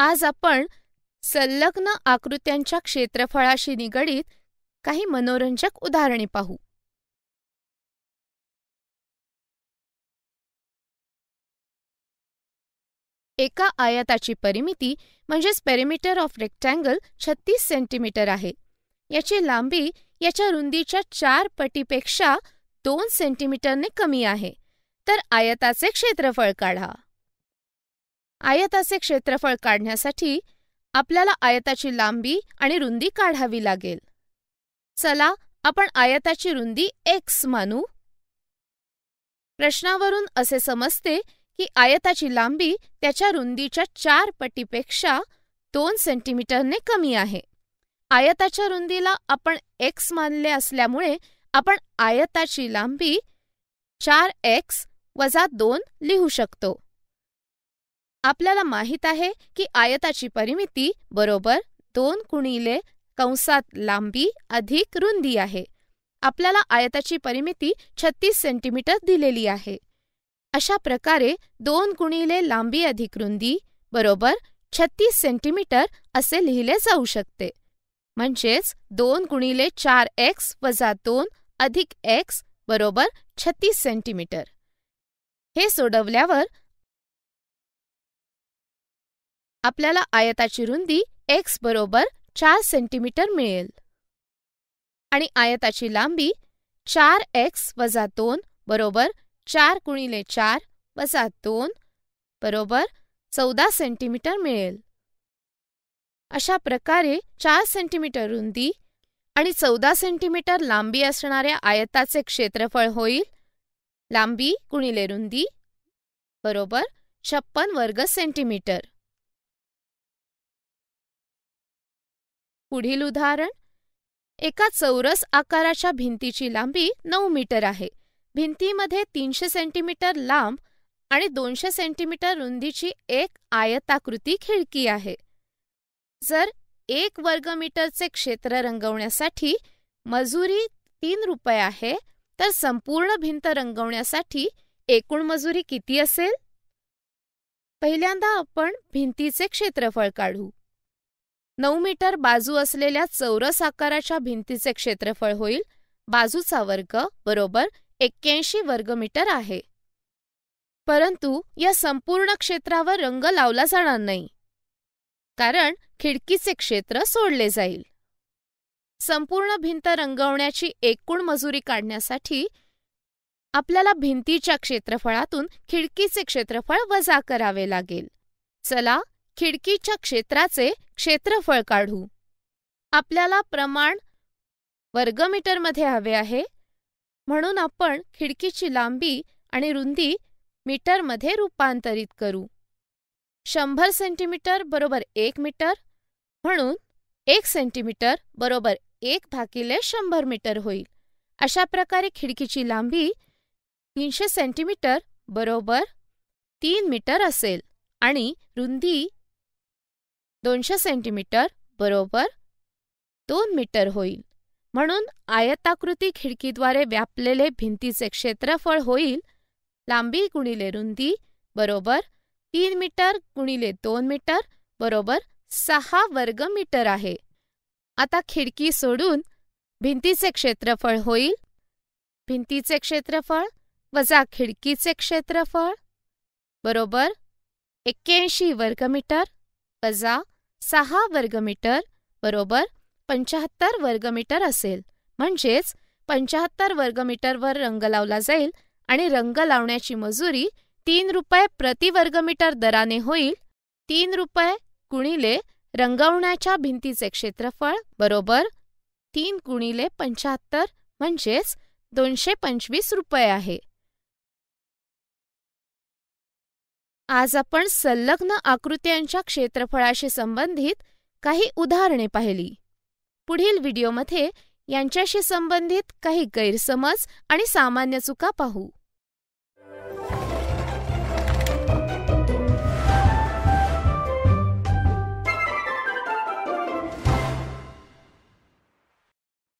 आज आपण संलग्न आकृत्यांच्या क्षेत्रफळाशी निगडीत काही मनोरंजक उदाहरणे पाहू एका आयताची परिमिती म्हणजेच पेरिमीटर ऑफ रेक्टँगल छत्तीस सेंटीमीटर आहे याची लांबी याच्या रुंदीच्या चार पटीपेक्षा दोन सेंटीमीटरने कमी आहे तर आयताचे क्षेत्रफळ काढा आयताचे क्षेत्रफळ काढण्यासाठी आपल्याला आयताची लांबी आणि रुंदी काढावी लागेल चला आपण आयताची रुंदी एक्स मानू प्रश्नावरून असे समजते की आयताची लांबी त्याच्या रुंदीच्या चार पटीपेक्षा दोन सेंटीमीटरने कमी आहे आयताच्या रुंदीला आपण एक्स मानले असल्यामुळे आपण आयताची लांबी चार एक्स वजा दोन लिहू शकतो आपल्याला माहीत आहे की आयताची परिमिती बरोबर दोन गुणिले कंसात लांबी अधिक रुंदी आहे आपल्याला आयताची परिमिती छत्तीस सेंटीमीटर दिलेली आहे अशा प्रकारे दोन गुणिले लांबी अधिक रुंदी बरोबर छत्तीस सेंटीमीटर असे लिहिले जाऊ शकते म्हणजेच दोन गुणिले चार एक्स वजा दोन अधिक एक्स बरोबर छत्तीस सेंटीमीटर हे सोडवल्यावर आपल्याला आयताची रुंदी एक्स बरोबर चार सेंटीमीटर मिळेल आणि आयताची लांबी चार एक्स वजा दोन बरोबर चार गुणिले चार वजा दोन बरोबर चौदा सेंटीमीटर मिळेल अशा प्रकारे चार सेंटीमीटर रुंदी आणि चौदा सेंटीमीटर लांबी असणाऱ्या आयताचे क्षेत्रफळ होईल लांबी गुणिले रुंदी बरोबर छप्पन वर्ग सेंटीमीटर पुढील उदाहरण एका चौरस आकाराच्या भिंतीची लांबी नऊ मीटर आहे भिंतीमध्ये तीनशे सेंटीमीटर लांब आणि दोनशे सेंटीमीटर रुंदीची एक आयताकृती खिडकी आहे जर एक मीटरचे क्षेत्र रंगवण्यासाठी मजुरी तीन रुपये आहे तर संपूर्ण भिंत रंगवण्यासाठी एकूण मजुरी किती असेल पहिल्यांदा आपण भिंतीचे क्षेत्रफळ काढू नऊ मीटर बाजू असलेल्या चौरस आकाराच्या भिंतीचे क्षेत्रफळ होईल बाजूचा वर्ग बरोबर एक्क्याऐंशी वर्ग मीटर आहे परंतु या संपूर्ण क्षेत्रावर रंग लावला जाणार नाही कारण खिडकीचे क्षेत्र सोडले जाईल संपूर्ण भिंत रंगवण्याची एकूण मजुरी काढण्यासाठी आपल्याला भिंतीच्या क्षेत्रफळातून खिडकीचे क्षेत्रफळ वजा करावे लागेल चला खिडकीच्या क्षेत्राचे क्षेत्रफळ काढू आपल्याला प्रमाण वर्गमीटरमध्ये हवे आहे म्हणून आपण खिडकीची लांबी आणि रुंदी मीटरमध्ये रूपांतरित करू शंभर सेंटीमीटर बरोबर एक मीटर म्हणून एक सेंटीमीटर बरोबर एक भागिले शंभर मीटर होईल अशा प्रकारे खिडकीची लांबी तीनशे सेंटीमीटर बरोबर तीन मीटर असेल आणि रुंदी दोनशे सेंटीमीटर बरोबर दोन मीटर होईल म्हणून आयताकृती खिडकीद्वारे व्यापलेले भिंतीचे क्षेत्रफळ होईल लांबी गुणिले रुंदी बरोबर तीन मीटर गुणिले दोन मीटर बरोबर सहा वर्ग मीटर आहे आता खिडकी सोडून भिंतीचे क्षेत्रफळ होईल भिंतीचे क्षेत्रफळ वजा खिडकीचे क्षेत्रफळ बरोबर एक्क्याऐंशी मीटर वजा सहा वर्गमीटर बरोबर पंचाहत्तर वर्गमीटर असेल म्हणजेच पंचाहत्तर वर्गमीटरवर रंग लावला जाईल आणि रंग लावण्याची मजुरी तीन रुपये प्रति मीटर दराने होईल तीन रुपये गुणिले रंगवण्याच्या भिंतीचे क्षेत्रफळ बरोबर तीन गुणिले पंचाहत्तर म्हणजेच दोनशे पंचवीस रुपये आहे आज आपण संलग्न आकृत्यांच्या क्षेत्रफळाशी संबंधित काही उदाहरणे पाहिली पुढील व्हिडिओमध्ये यांच्याशी संबंधित काही गैरसमज आणि सामान्य चुका पाहू